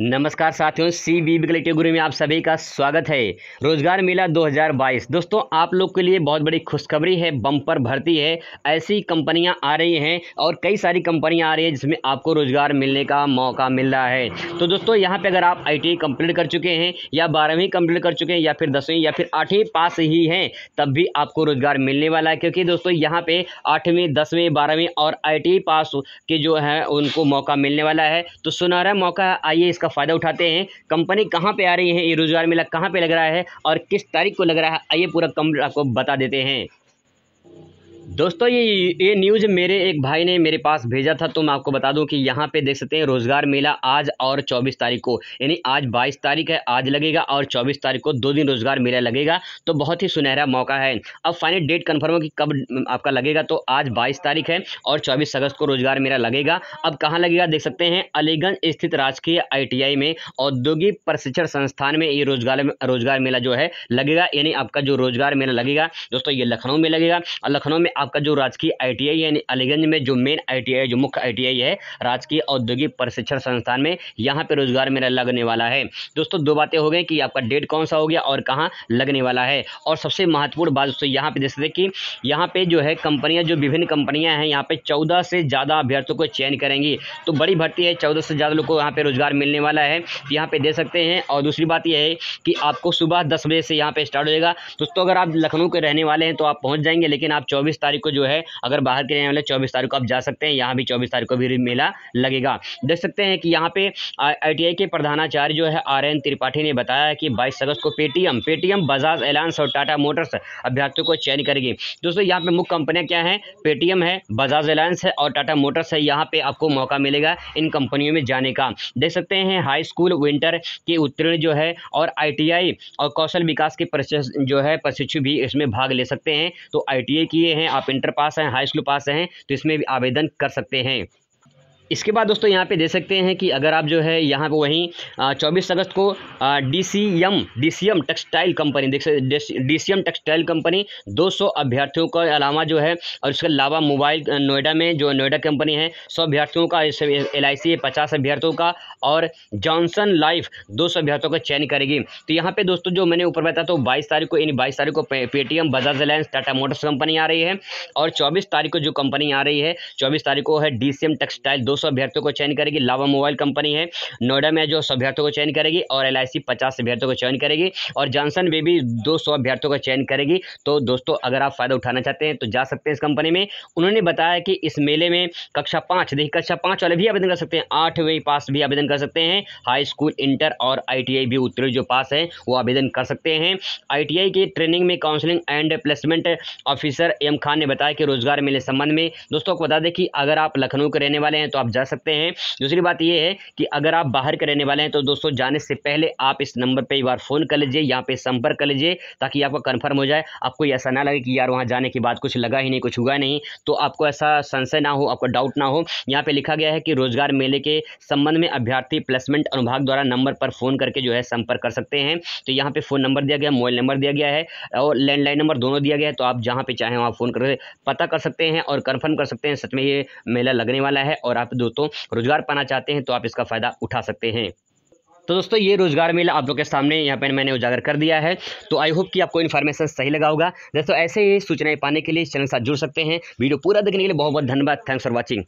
नमस्कार साथियों C B B collective गुरु में आप सभी का स्वागत है रोजगार मेला 2022 दोस्तों आप लोग के लिए बहुत बड़ी खुशखबरी है बम्पर भर्ती है ऐसी कंपनियां आ रही हैं और कई सारी कंपनियां आ रही है जिसमें आपको रोजगार मिलने का मौका मिल रहा है तो दोस्तों यहां पे अगर आप आई कंप्लीट e कर चुके हैं या बारहवीं कंप्लीट कर चुके हैं या फिर दसवीं या फिर आठवीं पास ही हैं तब भी आपको रोजगार मिलने वाला है क्योंकि दोस्तों यहाँ पर आठवीं दसवीं बारहवीं और आई e पास के जो है उनको मौका मिलने वाला है तो सुनहरा मौका आइए इसका इसका फ़ायदा उठाते हैं कंपनी कहाँ पर आ रही है ये रोज़गार मेला कहाँ पर लग रहा है और किस तारीख को लग रहा है आइए पूरा कम आपको बता देते हैं दोस्तों ये ये न्यूज़ मेरे एक भाई ने मेरे पास भेजा था तो मैं आपको बता दूं कि यहाँ पे देख सकते हैं रोज़गार मेला आज और 24 तारीख को यानी आज 22 तारीख है आज लगेगा और 24 तारीख को दो दिन रोज़गार मेला लगेगा तो बहुत ही सुनहरा मौका है अब फाइनल डेट कन्फर्म हो कि कब आपका लगेगा तो आज बाईस तारीख है और चौबीस अगस्त को रोज़गार मेला लगेगा अब कहाँ लगेगा देख सकते हैं अलीगंज स्थित राजकीय आई में औद्योगिक प्रशिक्षण संस्थान में ये रोजगार रोजगार मेला जो है लगेगा यानी आपका जो रोजगार मेला लगेगा दोस्तों ये लखनऊ में लगेगा और लखनऊ में आप आपका जो राजकीय आईटीआई यानी अलीगंज में जो मेन आईटीआई जो मुख्य आईटीआई है राजकीय औद्योगिक प्रशिक्षण संस्थान में यहाँ पे रोजगार मेरा लगने वाला है दोस्तों दो बातें हो गई कि आपका डेट कौन सा हो गया और कहाँ लगने वाला है और सबसे महत्वपूर्ण बात दोस्तों यहाँ पे जैसे कि यहाँ पे जो है कंपनियाँ जो विभिन्न कंपनियाँ हैं यहाँ पे चौदह से ज़्यादा अभ्यर्थियों को चयन करेंगी तो बड़ी भर्ती है चौदह से ज़्यादा लोग को यहाँ पे रोजगार मिलने वाला है तो यहाँ पे दे सकते हैं और दूसरी बात यह है कि आपको सुबह दस बजे से यहाँ पे स्टार्ट जाएगा दोस्तों अगर आप लखनऊ के रहने वाले हैं तो आप पहुँच जाएंगे लेकिन आप चौबीस तारीख तारीख को जो है अगर बाहर के रहने वाले चौबीस तारीख को आप जा सकते हैं यहाँ भी चौबीस तारीख को भी मेला लगेगा देख सकते हैं कि यहाँ पे आई के प्रधानाचार्य जो है आर एन त्रिपाठी ने बताया कि बाईस अगस्त को पेटीएम पेटीएम बजाज एलांस और टाटा मोटर्स अभ्यर्थियों को चयन करेगी दोस्तों यहाँ पे मुख्य कंपनियाँ क्या हैं पेटीएम है बजाज एलायंस है और टाटा मोटर्स है यहाँ पे आपको मौका मिलेगा इन कंपनियों में जाने का देख सकते हैं हाई स्कूल विंटर के उत्तीर्ण जो है और आईटीआई और कौशल विकास के जो है प्रशिक्षु भी इसमें भाग ले सकते हैं तो आई किए हैं आप आप इंटर पास हैं हाई स्कूल पास हैं तो इसमें भी आवेदन कर सकते हैं इसके बाद दोस्तों यहाँ पे देख सकते हैं कि अगर आप जो है यहाँ पे वहीं 24 अगस्त को डीसीएम डीसीएम टेक्सटाइल कंपनी देख सकते डीसीएम टेक्सटाइल कंपनी 200 अभ्यर्थियों का अलावा जो है और इसके अलावा मोबाइल नोएडा में जो नोएडा कंपनी है सौ अभ्यर्थियों का एल आई सी पचास अभ्यर्थियों का और जॉनसन लाइफ दो सौ अभ्यर्थियों का चयन करेगी तो यहाँ पर दोस्तों जो मैंने ऊपर बताया तो बाईस तारीख को यानी बाईस तारीख को Paytm Bajaj Reliance Tata Motors company आ रही है और चौबीस तारीख को जो कंपनी आ रही है चौबीस तारीख को है डी टेक्सटाइल दो दो सौ अभ्यर्थियों को चयन करेगी लावा मोबाइल कंपनी है नोएडा में जो सौ अभ्यर्थियों को चयन करेगी और एल आई सी पचास अभ्यर्थियों को चयन करेगी और जॉनसन भी दो सौ अभ्यर्थियों का चयन करेगी तो दोस्तों अगर आप फ़ायदा उठाना चाहते हैं तो जा सकते हैं इस कंपनी में उन्होंने बताया कि इस मेले में कक्षा पाँच देखिए कक्षा पाँच वाले भी आवेदन कर सकते हैं आठवीं पास भी आवेदन कर सकते हैं हाई स्कूल इंटर और आई भी उत्तीर्ण जो पास है वो आवेदन कर सकते हैं आई की ट्रेनिंग में counselling and placement officer M Khan ने बताया कि रोजगार मेले संबंध में दोस्तों को बता दें कि अगर आप लखनऊ के रहने वाले हैं तो आप जा सकते हैं दूसरी बात यह है कि अगर आप बाहर के रहने वाले हैं तो दोस्तों जाने से पहले आप इस नंबर पर एक बार फ़ोन कर लीजिए यहाँ पर संपर्क कर लीजिए ताकि आपको कन्फर्म हो जाए आपको ऐसा ना लगे कि यार वहाँ जाने के बाद कुछ लगा ही नहीं कुछ हुआ नहीं तो आपको ऐसा संशय ना हो आपको डाउट ना हो यहाँ पर लिखा गया है कि रोजगार मेले के संबंध में अभ्यर्थी प्लेसमेंट अनुभाग द्वारा नंबर पर फ़ोन करके जो है संपर्क कर सकते हैं तो यहाँ पे फ़ोन नंबर दिया गया मोबाइल नंबर दिया गया है और लैंडलाइन नंबर दोनों दिया गया है तो आप जहाँ पे चाहें वहाँ फ़ोन कर पता कर सकते हैं और कन्फर्म कर सकते हैं सच में ये मेला लगने वाला है और आप दोस्तों रोजगार पाना चाहते हैं तो आप इसका फ़ायदा उठा सकते हैं तो दोस्तों ये रोजगार मेला आप लोग के सामने यहाँ पर मैंने उजागर कर दिया है तो आई होप कि आपको इन्फॉर्मेशन सही लगा होगा दोस्तों ऐसे ही सूचनाएं पाने के लिए चैनल साथ जुड़ सकते हैं वीडियो पूरा देखने के लिए बहुत बहुत धन्यवाद थैंक्स फॉर वॉचिंग